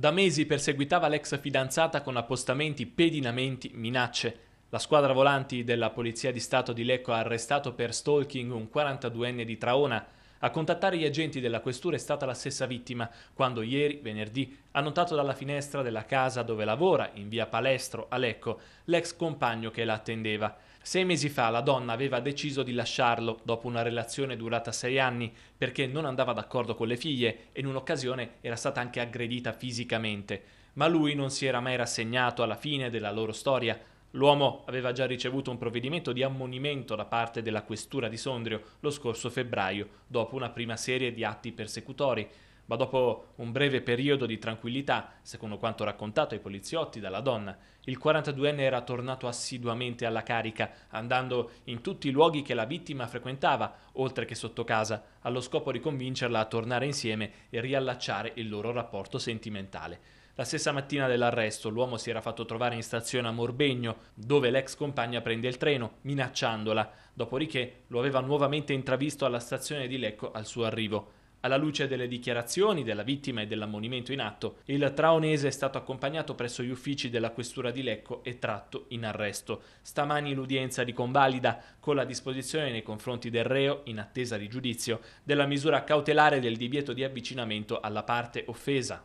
Da mesi perseguitava l'ex fidanzata con appostamenti, pedinamenti, minacce. La squadra volanti della Polizia di Stato di Lecco ha arrestato per stalking un 42enne di Traona, a contattare gli agenti della questura è stata la stessa vittima, quando ieri, venerdì, ha notato dalla finestra della casa dove lavora, in via Palestro, a Lecco, l'ex compagno che la attendeva. Sei mesi fa la donna aveva deciso di lasciarlo dopo una relazione durata sei anni perché non andava d'accordo con le figlie e in un'occasione era stata anche aggredita fisicamente. Ma lui non si era mai rassegnato alla fine della loro storia, L'uomo aveva già ricevuto un provvedimento di ammonimento da parte della questura di Sondrio lo scorso febbraio, dopo una prima serie di atti persecutori, ma dopo un breve periodo di tranquillità, secondo quanto raccontato ai poliziotti dalla donna, il 42enne era tornato assiduamente alla carica, andando in tutti i luoghi che la vittima frequentava, oltre che sotto casa, allo scopo di convincerla a tornare insieme e riallacciare il loro rapporto sentimentale. La stessa mattina dell'arresto l'uomo si era fatto trovare in stazione a Morbegno, dove l'ex compagna prende il treno, minacciandola, dopodiché lo aveva nuovamente intravisto alla stazione di Lecco al suo arrivo. Alla luce delle dichiarazioni della vittima e dell'ammonimento in atto, il traonese è stato accompagnato presso gli uffici della questura di Lecco e tratto in arresto. Stamani l'udienza di convalida con la disposizione nei confronti del reo, in attesa di giudizio, della misura cautelare del divieto di avvicinamento alla parte offesa.